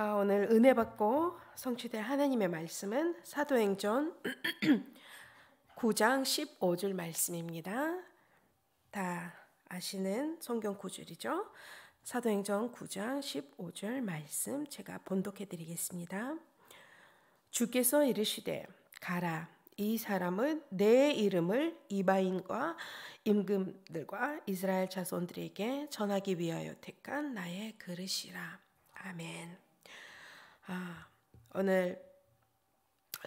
아, 오늘 은혜 받고 성취될 하나님의 말씀은 사도행전 9장 15절 말씀입니다. 다 아시는 성경 구절이죠. 사도행전 9장 15절 말씀 제가 본독해 드리겠습니다. 주께서 이르시되 가라 이 사람은 내 이름을 이바인과 임금들과 이스라엘 자손들에게 전하기 위하여 택한 나의 그릇이라. 아멘. 아, 오늘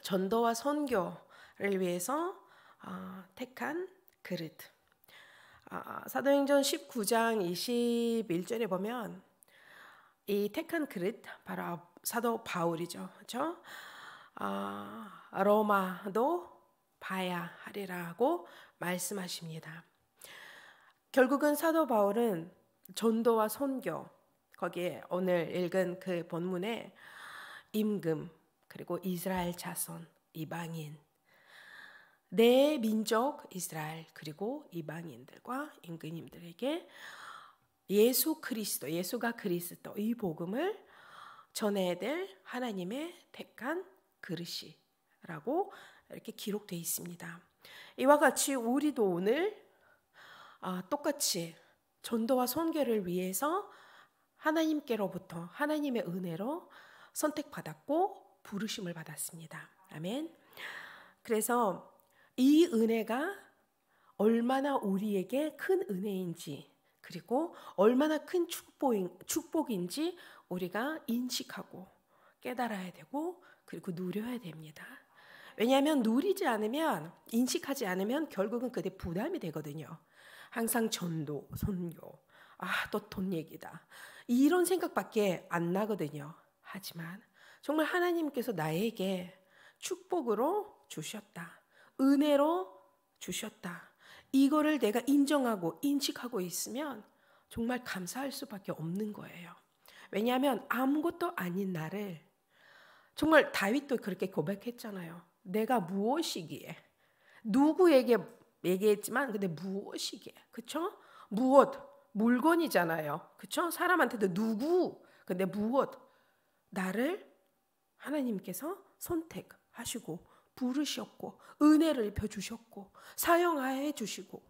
전도와 선교를 위해서 아, 택한 그릇. 아, 사도행전 19장 21절에 보면 이 택한 그릇 바로 아, 사도 바울이죠, 그렇죠? 아, 로마도 봐야 하리라고 말씀하십니다. 결국은 사도 바울은 전도와 선교 거기에 오늘 읽은 그 본문에 임금 그리고 이스라엘 자손 이방인 내 민족 이스라엘 그리고 이방인들과 임금님들에게 예수 그리스도 예수가 그리스도 이 복음을 전해야 될 하나님의 택한 그릇이라고 이렇게 기록되어 있습니다. 이와 같이 우리도 오늘 아, 똑같이 전도와 선교를 위해서 하나님께로부터 하나님의 은혜로 선택받았고 부르심을 받았습니다. 아멘. 그래서 이 은혜가 얼마나 우리에게 큰 은혜인지 그리고 얼마나 큰 축복인지 우리가 인식하고 깨달아야 되고 그리고 누려야 됩니다. 왜냐하면 누리지 않으면 인식하지 않으면 결국은 그게 부담이 되거든요. 항상 전도, 선교, 아 또 돈 얘기다 이런 생각밖에 안 나거든요. 하지만 정말 하나님께서 나에게 축복으로 주셨다. 은혜로 주셨다. 이거를 내가 인정하고 인식하고 있으면 정말 감사할 수밖에 없는 거예요. 왜냐하면 아무것도 아닌 나를 정말 다윗도 그렇게 고백했잖아요. 내가 무엇이기에 누구에게 얘기했지만 근데 무엇이기에 그쵸? 무엇 물건이잖아요. 그쵸? 사람한테도 누구 근데 무엇 나를 하나님께서 선택하시고 부르셨고 은혜를 입혀 주셨고 사용하여 주시고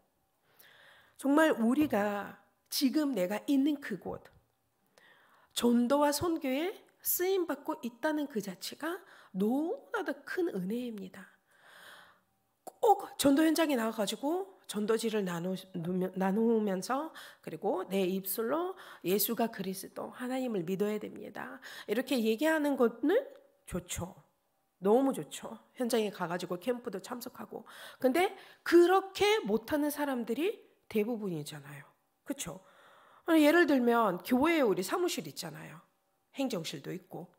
정말 우리가 지금 내가 있는 그곳 전도와 선교에 쓰임 받고 있다는 그 자체가 너무나도 큰 은혜입니다. 꼭 전도 현장에 나와가지고 전도지를 나누, 면서 그리고 내 입술로 예수가 그리스도 하나님을 믿어야 됩니다. 이렇게 얘기하는 것은 좋죠. 너무 좋죠. 현장에 가가지고 캠프도 참석하고. 근데 그렇게 못하는 사람들이 대부분이잖아요. 그렇죠? 예를 들면 교회에 우리 사무실 있잖아요. 행정실도 있고.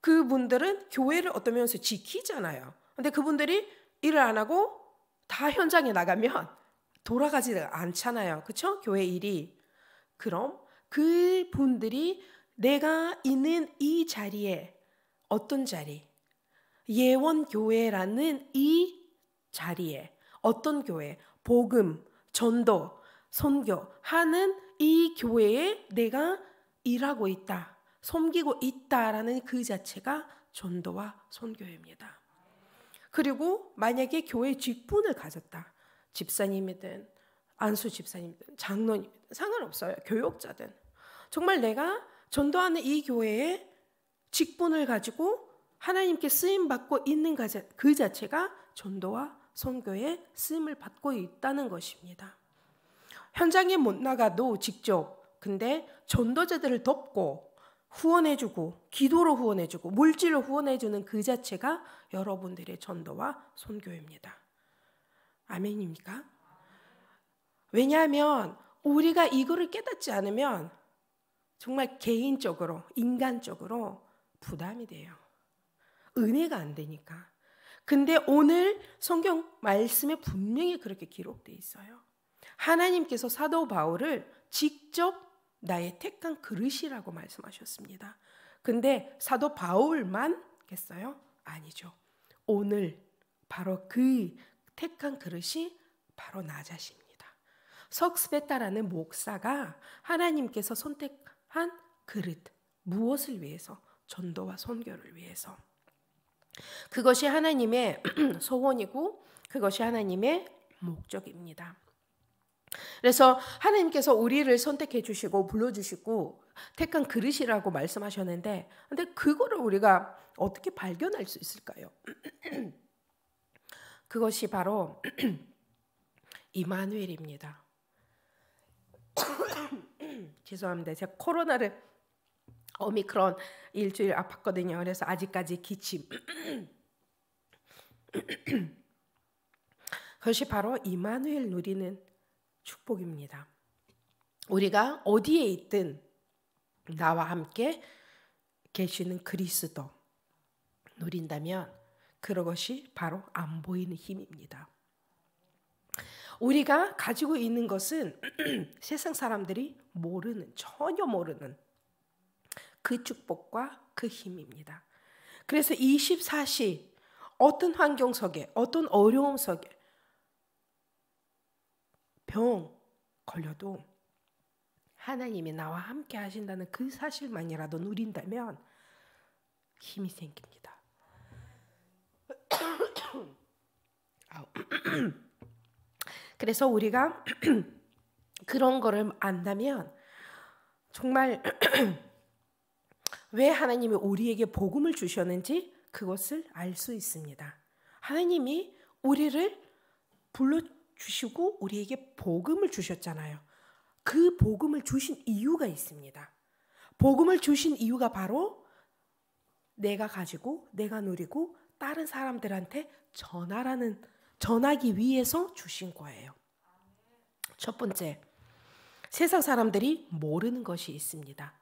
그분들은 교회를 어떤 면에서 지키잖아요. 근데 그분들이 일을 안 하고 다 현장에 나가면 돌아가지 않잖아요. 그렇죠? 교회 일이. 그럼 그 분들이 내가 있는 이 자리에 어떤 자리? 예원 교회라는 이 자리에 어떤 교회? 복음, 전도, 선교 하는 이 교회에 내가 일하고 있다. 섬기고 있다라는 그 자체가 전도와 선교입니다. 그리고 만약에 교회 직분을 가졌다. 집사님이든 안수 집사님이든 장로님이든 상관없어요. 교역자든. 정말 내가 전도하는 이 교회에 직분을 가지고 하나님께 쓰임 받고 있는 그 자체가 전도와 선교에 쓰임을 받고 있다는 것입니다. 현장에 못 나가도 직접 근데 전도자들을 돕고 후원해주고 기도로 후원해주고 물질로 후원해주는 그 자체가 여러분들의 전도와 선교입니다. 아멘입니까? 왜냐하면 우리가 이거를 깨닫지 않으면 정말 개인적으로 인간적으로 부담이 돼요. 은혜가 안 되니까. 근데 오늘 성경 말씀에 분명히 그렇게 기록돼 있어요. 하나님께서 사도 바울을 직접 나의 택한 그릇이라고 말씀하셨습니다. 근데 사도 바울만 겠어요? 아니죠. 오늘 바로 그 택한 그릇이 바로 나 자신입니다. 석스베타라는 목사가 하나님께서 선택한 그릇 무엇을 위해서 전도와 선교를 위해서 그것이 하나님의 소원이고 그것이 하나님의 목적입니다. 그래서 하나님께서 우리를 선택해 주시고 불러 주시고 택한 그릇이라고 말씀하셨는데 근데 그거를 우리가 어떻게 발견할 수 있을까요? 그것이 바로 이마누입니다 죄송합니다. 제가 코로나를 오미크론 일주일 아팠거든요. 그래서 아직까지 기침. 그것이 바로 이마누 누리는 축복입니다. 우리가 어디에 있든 나와 함께 계시는 그리스도 누린다면 그것이 바로 안 보이는 힘입니다. 우리가 가지고 있는 것은 세상 사람들이 모르는 전혀 모르는 그 축복과 그 힘입니다. 그래서 24시 어떤 환경 속에 어떤 어려움 속에 병 걸려도 하나님이 나와 함께 하신다는 그 사실만이라도 누린다면 힘이 생깁니다. 그래서 우리가 그런 거를 안다면 정말 왜 하나님이 우리에게 복음을 주셨는지 그것을 알 수 있습니다. 하나님이 우리를 불러 주시고 우리에게 복음을 주셨잖아요. 그 복음을 주신 이유가 있습니다. 복음을 주신 이유가 바로 내가 가지고 내가 누리고 다른 사람들한테 전하라는 전하기 위해서 주신 거예요. 첫 번째, 세상 사람들이 모르는 것이 있습니다.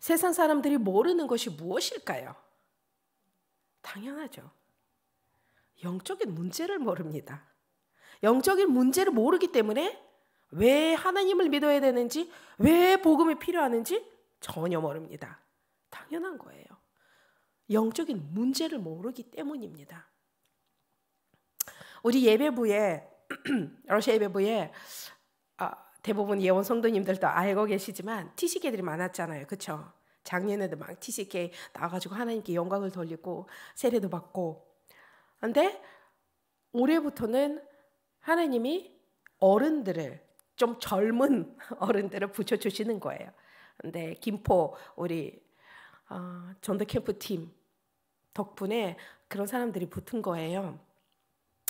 세상 사람들이 모르는 것이 무엇일까요? 당연하죠. 영적인 문제를 모릅니다. 영적인 문제를 모르기 때문에 왜 하나님을 믿어야 되는지, 왜 복음이 필요하는지 전혀 모릅니다. 당연한 거예요. 영적인 문제를 모르기 때문입니다. 우리 예배부에 러시아 예배부에 아, 대부분 예원 성도님들도 알고 계시지만 TCK들이 많았잖아요. 그렇죠? 작년에도 막 TCK 나와가지고 하나님께 영광을 돌리고 세례도 받고 근데 올해부터는 하나님이 어른들을 좀 젊은 어른들을 붙여 주시는 거예요. 근데 김포 우리 어, 전도 캠프 팀 덕분에 그런 사람들이 붙은 거예요.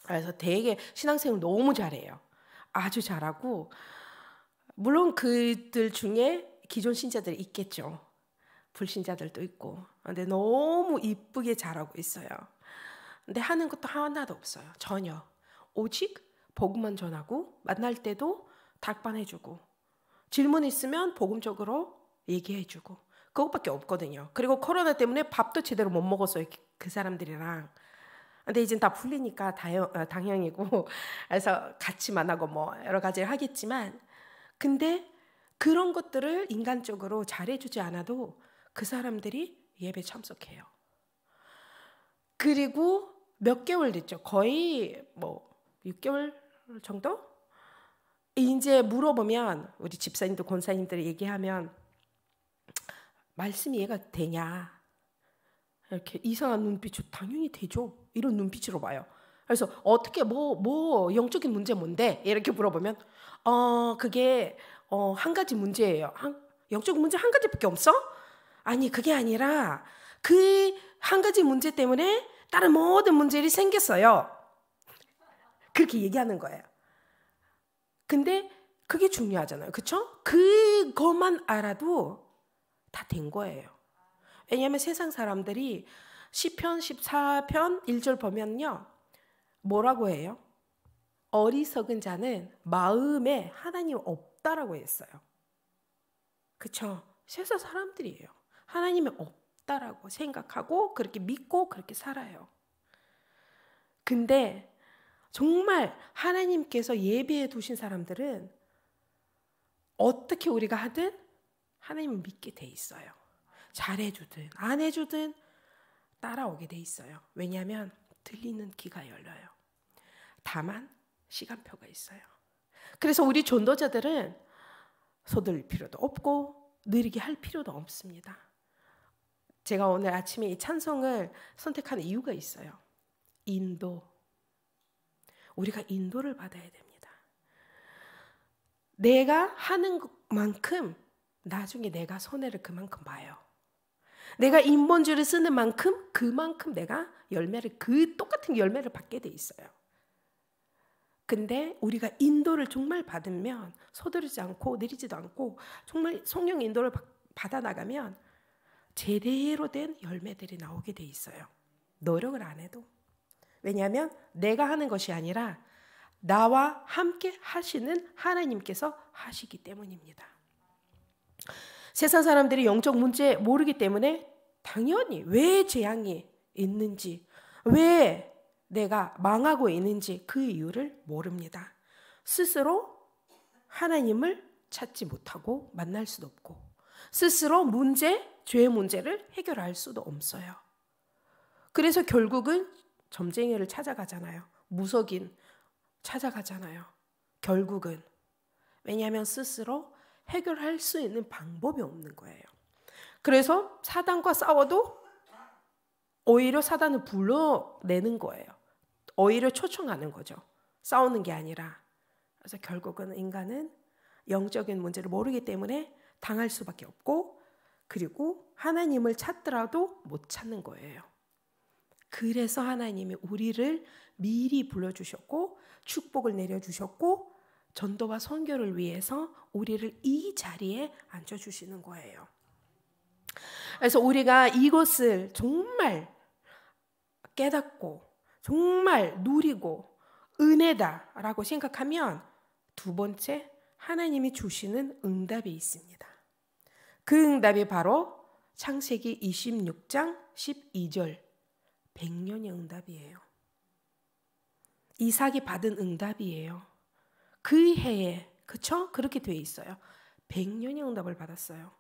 그래서 되게 신앙생활 너무 잘해요. 아주 잘하고 물론 그들 중에 기존 신자들 있겠죠. 불신자들도 있고. 근데 너무 이쁘게 잘하고 있어요. 근데 하는 것도 하나도 없어요. 전혀. 오직 복음만 전하고 만날 때도 닭반해주고 질문 있으면 복음적으로 얘기해주고 그것밖에 없거든요. 그리고 코로나 때문에 밥도 제대로 못 먹었어요. 그, 그 사람들이랑. 근데 이젠 다 풀리니까 다여, 어, 당연이고 그래서 같이 만나고 뭐 여러 가지를 하겠지만 근데 그런 것들을 인간적으로 잘해주지 않아도 그 사람들이 예배 참석해요. 그리고 몇 개월 됐죠. 거의 뭐 6개월 정도? 이제 물어보면 우리 집사님도 권사님들 얘기하면 말씀 이해가 되냐? 이렇게 이상한 눈빛이 당연히 되죠. 이런 눈빛으로 봐요. 그래서 어떻게 뭐뭐 뭐 영적인 문제 뭔데? 이렇게 물어보면 어 그게 어한 가지 문제예요. 한, 영적 문제 한 가지밖에 없어? 아니 그게 아니라 그 한 가지 문제 때문에 다른 모든 문제들이 생겼어요. 그렇게 얘기하는 거예요. 근데 그게 중요하잖아요. 그쵸? 그것만 알아도 다 된 거예요. 왜냐하면 세상 사람들이 시편 14편 1절 보면요. 뭐라고 해요? 어리석은 자는 마음에 하나님 없다라고 했어요. 그쵸? 세상 사람들이에요. 하나님이 없다라고 생각하고 그렇게 믿고 그렇게 살아요. 근데 정말 하나님께서 예비해 두신 사람들은 어떻게 우리가 하든 하나님을 믿게 돼 있어요. 잘해주든 안 해주든 따라오게 돼 있어요. 왜냐하면 들리는 귀가 열려요. 다만 시간표가 있어요. 그래서 우리 존도자들은 서둘 필요도 없고 느리게 할 필요도 없습니다. 제가 오늘 아침에 이 찬송을 선택한 이유가 있어요. 인도 우리가 인도를 받아야 됩니다. 내가 하는 만큼 나중에 내가 손해를 그만큼 봐요. 내가 인본주의를 쓰는 만큼 그만큼 내가 열매를 그 똑같은 열매를 받게 돼 있어요. 근데 우리가 인도를 정말 받으면 서두르지 않고 느리지도 않고 정말 성령 인도를 받아 나가면 제대로 된 열매들이 나오게 돼 있어요. 노력을 안 해도 왜냐하면 내가 하는 것이 아니라 나와 함께 하시는 하나님께서 하시기 때문입니다. 세상 사람들이 영적 문제 모르기 때문에 당연히 왜 재앙이 있는지, 왜 내가 망하고 있는지 그 이유를 모릅니다. 스스로 하나님을 찾지 못하고 만날 수도 없고, 스스로 문제, 죄 문제를 해결할 수도 없어요. 그래서 결국은 점쟁이를 찾아가잖아요. 무속인 찾아가잖아요. 결국은. 왜냐하면 스스로 해결할 수 있는 방법이 없는 거예요. 그래서 사단과 싸워도 오히려 사단을 불러내는 거예요. 오히려 초청하는 거죠. 싸우는 게 아니라. 그래서 결국은 인간은 영적인 문제를 모르기 때문에 당할 수밖에 없고 그리고 하나님을 찾더라도 못 찾는 거예요. 그래서 하나님이 우리를 미리 불러주셨고 축복을 내려주셨고 전도와 선교를 위해서 우리를 이 자리에 앉혀주시는 거예요. 그래서 우리가 이것을 정말 깨닫고 정말 누리고 은혜다라고 생각하면 두 번째 하나님이 주시는 응답이 있습니다. 그 응답이 바로 창세기 26장 12절 백년의 응답이에요. 이삭이 받은 응답이에요. 그 해에 그쵸? 그렇게 돼 있어요. 백년의 응답을 받았어요.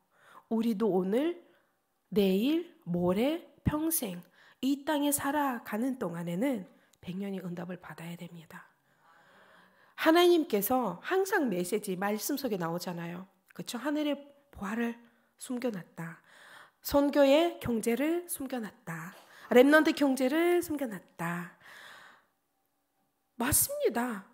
우리도 오늘, 내일, 모레, 평생 이 땅에 살아가는 동안에는 백년의 응답을 받아야 됩니다. 하나님께서 항상 메시지 말씀 속에 나오잖아요. 그쵸? 하늘의 보화를 숨겨놨다. 선교의 경제를 숨겨놨다. 랩넌트 경제를 숨겨놨다. 맞습니다.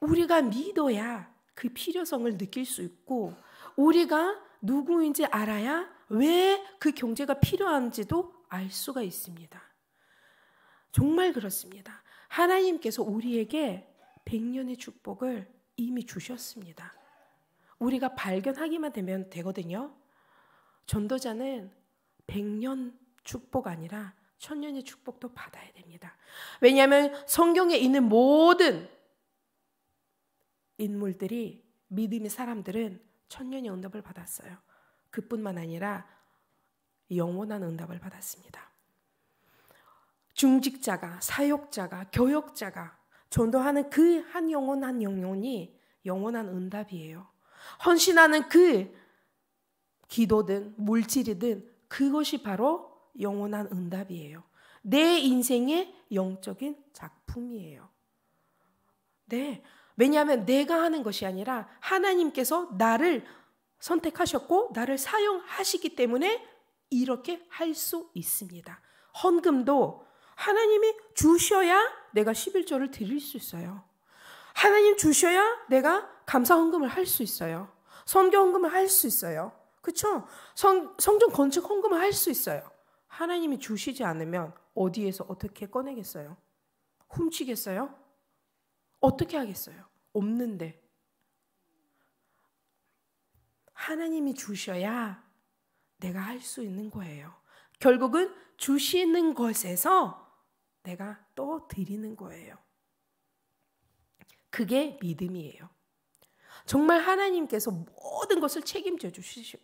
우리가 믿어야 그 필요성을 느낄 수 있고 우리가 누구인지 알아야 왜 그 경제가 필요한지도 알 수가 있습니다. 정말 그렇습니다. 하나님께서 우리에게 백년의 축복을 이미 주셨습니다. 우리가 발견하기만 되면 되거든요. 전도자는 백년 축복 아니라 천년의 축복도 받아야 됩니다. 왜냐하면 성경에 있는 모든 인물들이 믿음의 사람들은 천년의 응답을 받았어요. 그뿐만 아니라 영원한 응답을 받았습니다. 중직자가 사역자가 교역자가 전도하는 그 한영원한 영혼이 영원한 응답이에요. 헌신하는 그 기도든 물질이든 그것이 바로 영원한 응답이에요. 내 인생의 영적인 작품이에요. 네. 왜냐하면 내가 하는 것이 아니라 하나님께서 나를 선택하셨고 나를 사용하시기 때문에 이렇게 할 수 있습니다. 헌금도 하나님이 주셔야 내가 11조를 드릴 수 있어요. 하나님 주셔야 내가 감사 헌금을 할 수 있어요. 선교 헌금을 할 수 있어요. 그쵸? 성, 성전 건축 헌금을 할 수 있어요. 하나님이 주시지 않으면 어디에서 어떻게 꺼내겠어요? 훔치겠어요? 어떻게 하겠어요? 없는데. 하나님이 주셔야 내가 할 수 있는 거예요. 결국은 주시는 것에서 내가 또 드리는 거예요. 그게 믿음이에요. 정말 하나님께서 모든 것을 책임져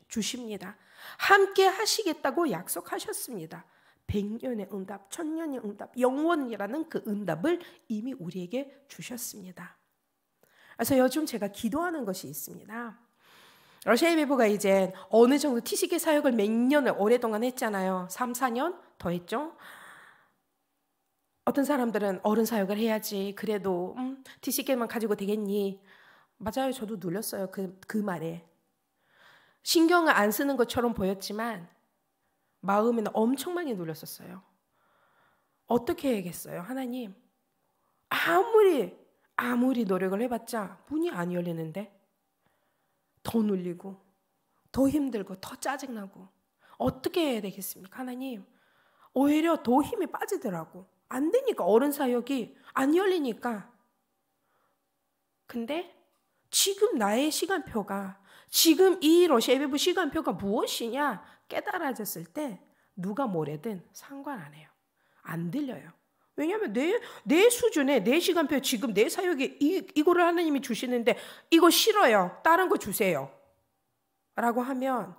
주십니다. 함께 하시겠다고 약속하셨습니다. 100년의 응답, 1000년의 응답, 영원이라는 그 응답을 이미 우리에게 주셨습니다. 그래서 요즘 제가 기도하는 것이 있습니다. 러시아 의배부가 이제 어느 정도 티식의 사역을 몇 년을 오랫동안 했잖아요. 3, 4년 더 했죠. 어떤 사람들은 어른 사역을 해야지. 그래도 음, 티식에만 가지고 되겠니? 맞아요. 저도 눌렸어요 그, 그 말에. 신경을 안 쓰는 것처럼 보였지만 마음에는 엄청 많이 눌렸었어요 어떻게 해야겠어요? 하나님, 아무리, 아무리 노력을 해봤자 문이 안 열리는데 더눌리고더 힘들고 더 짜증나고 어떻게 해야 되겠습니까? 하나님, 오히려 더 힘이 빠지더라고. 안 되니까 어른 사역이 안 열리니까. 근데 지금 나의 시간표가 지금 이 러시아 예배부 시간표가 무엇이냐 깨달아졌을 때 누가 뭐래든 상관 안 해요. 안 들려요. 왜냐하면 내, 내 수준에 내 시간표 지금 내 사역에 이, 이거를 하나님이 주시는데 이거 싫어요. 다른 거 주세요. 라고 하면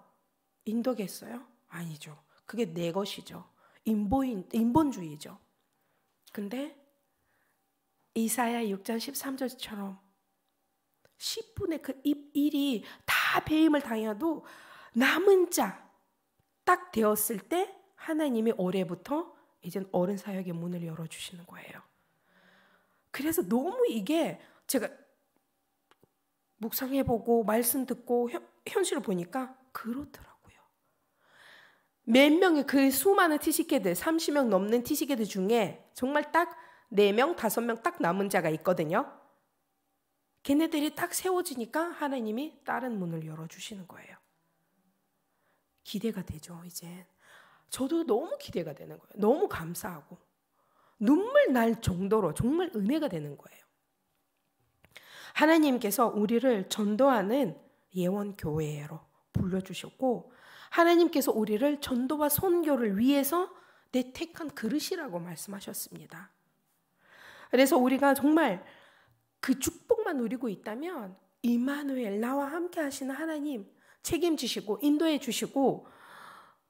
인도겠어요? 아니죠. 그게 내 것이죠. 인보인 인본주의죠. 근데 이사야 6장 13절처럼 10분의 그 일이 다 배임을 당해도 남은 자 딱 되었을 때 하나님이 올해부터 이젠 어른 사역의 문을 열어주시는 거예요. 그래서 너무 이게 제가 묵상해보고 말씀 듣고 현실을 보니까 그렇더라고요. 몇 명의 그 수많은 티식계들 30명 넘는 티식계들 중에 정말 딱 4명, 5명 딱 남은 자가 있거든요. 걔네들이 딱 세워지니까 하나님이 다른 문을 열어주시는 거예요. 기대가 되죠, 이제. 저도 너무 기대가 되는 거예요. 너무 감사하고. 눈물 날 정도로 정말 은혜가 되는 거예요. 하나님께서 우리를 전도하는 예원교회로 불러주셨고, 하나님께서 우리를 전도와 선교를 위해서 내 택한 그릇이라고 말씀하셨습니다. 그래서 우리가 정말 그 축복만 누리고 있다면 이만누엘 나와 함께 하시는 하나님 책임지시고 인도해 주시고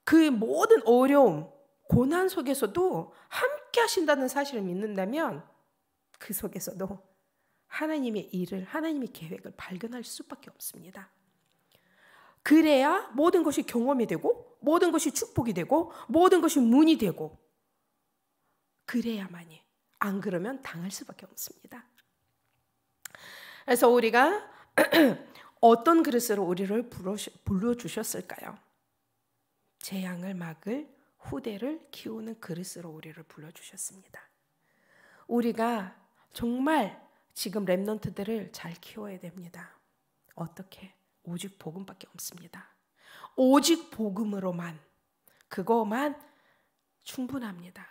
그 모든 어려움 고난 속에서도 함께 하신다는 사실을 믿는다면 그 속에서도 하나님의 일을 하나님의 계획을 발견할 수밖에 없습니다. 그래야 모든 것이 경험이 되고 모든 것이 축복이 되고 모든 것이 문이 되고 그래야만이 안 그러면 당할 수밖에 없습니다. 그래서 우리가 어떤 그릇으로 우리를 불러주셨을까요? 재앙을 막을 후대를 키우는 그릇으로 우리를 불러주셨습니다. 우리가 정말 지금 랩넌트들을 잘 키워야 됩니다. 어떻게? 오직 복음밖에 없습니다. 오직 복음으로만 그거만 충분합니다.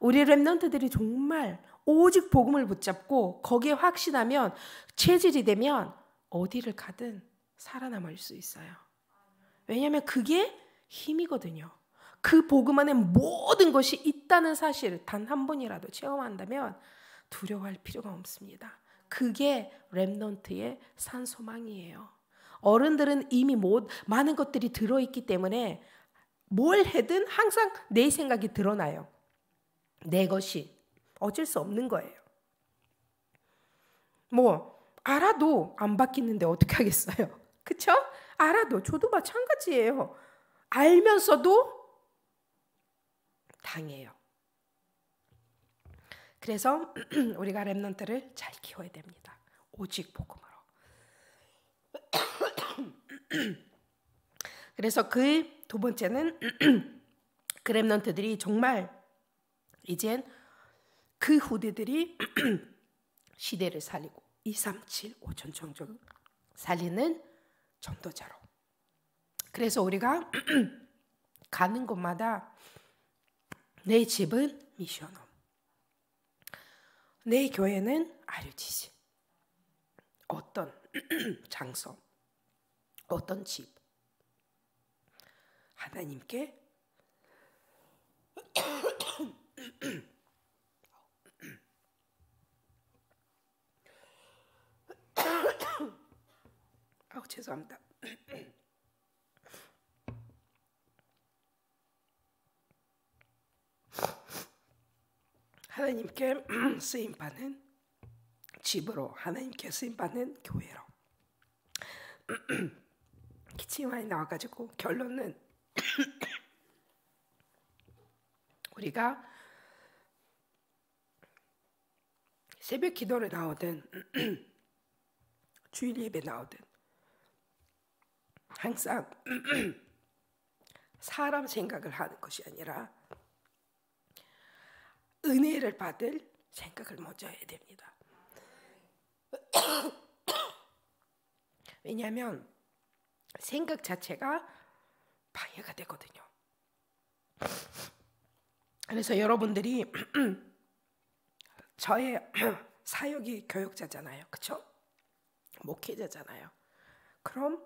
우리 랩넌트들이 정말 오직 복음을 붙잡고 거기에 확신하면 체질이 되면 어디를 가든 살아남을 수 있어요. 왜냐하면 그게 힘이거든요. 그 복음 안에 모든 것이 있다는 사실 단 한 번이라도 체험한다면 두려워할 필요가 없습니다. 그게 렘넌트의 산소망이에요. 어른들은 이미 못, 많은 것들이 들어있기 때문에 뭘 해든 항상 내 생각이 드러나요. 내 것이 어쩔 수 없는 거예요. 뭐 알아도 안 바뀌는데 어떻게 하겠어요? 그쵸? 알아도 저도 마찬가지예요. 알면서도 당해요. 그래서 우리가 랩런트를 잘 키워야 됩니다. 오직 복음으로. 그래서 그 두 번째는 그랩런트들이 정말 이젠 그 후대들이 시대를 살리고 2, 3, 7, 5천 종족 살리는 전도자로. 그래서 우리가 가는 곳마다 내 집은 미션홈, 내 교회는 아류지시. 어떤 장소, 어떤 집, 하나님께 아우 죄송합니다. 하나님께 쓰임 받는 집으로 하나님께 쓰임 받는 교회로 기침이 많이 나와가지고 결론은 우리가 새벽 기도를 나오든 주일 예배 나오든 항상 사람 생각을 하는 것이 아니라 은혜를 받을 생각을 먼저 해야 됩니다. 왜냐하면 생각 자체가 방해가 되거든요. 그래서 여러분들이 저의 사역이 교육자잖아요, 그렇죠? 목회자잖아요. 그럼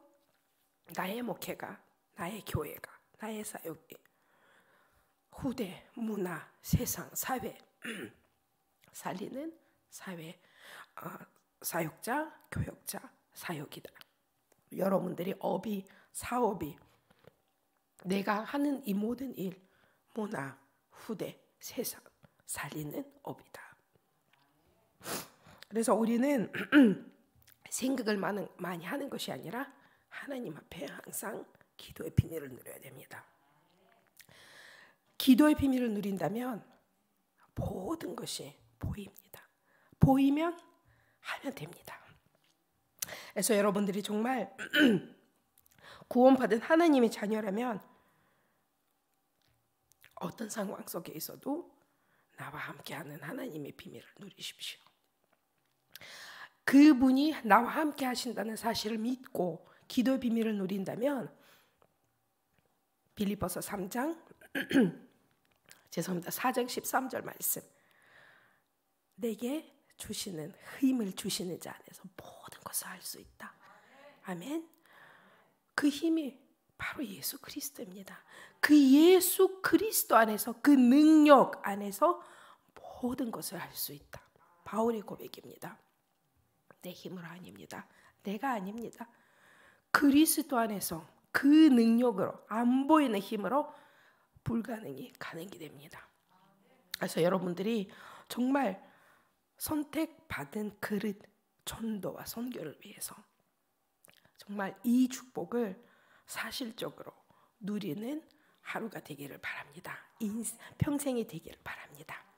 나의 목회가, 나의 교회가, 나의 사역이 후대, 문화, 세상, 사회 살리는 사회 어, 사역자, 교역자, 사역이다. 여러분들이 업이, 사업이 내가 하는 이 모든 일, 문화, 후대, 세상 살리는 업이다. 그래서 우리는 생각을 많이 하는 것이 아니라 하나님 앞에 항상 기도의 비밀을 누려야 됩니다. 기도의 비밀을 누린다면 모든 것이 보입니다. 보이면 하면 됩니다. 그래서 여러분들이 정말 구원받은 하나님의 자녀라면 어떤 상황 속에 있어도 나와 함께하는 하나님의 비밀을 누리십시오. 그분이 나와 함께 하신다는 사실을 믿고 기도의 비밀을 누린다면 빌리버서 3장 죄송합니다. 4장 13절 말씀. 내게 주시는 힘을 주시는 자 안에서 모든 것을 할 수 있다. 아멘. 그 힘이 바로 예수 그리스도입니다. 그 예수 그리스도 안에서 그 능력 안에서 모든 것을 할 수 있다. 바울의 고백입니다. 내 힘으로 아닙니다. 내가 아닙니다. 그리스도 안에서 그 능력으로 안 보이는 힘으로 불가능이 가능이 됩니다. 그래서 여러분들이 정말 선택받은 그릇 전도와 선교를 위해서 정말 이 축복을 사실적으로 누리는 하루가 되기를 바랍니다. 평생이 되기를 바랍니다.